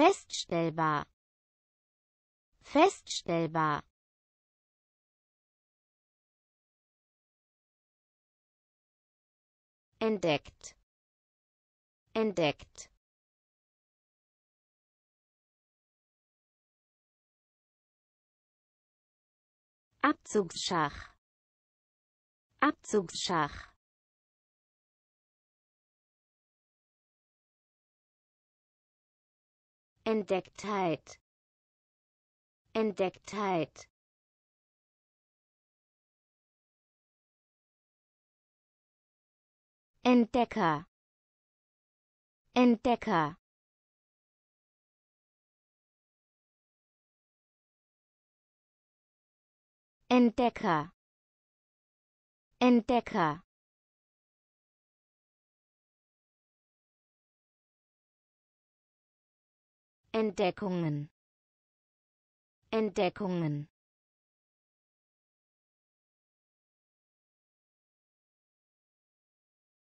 feststellbar feststellbar entdeckt entdeckt Abzugsschach Abzugsschach Entdecktheit. Entdecktheit. Entdecker. Entdecker. Entdecker. Entdecker. Entdeckungen Entdeckungen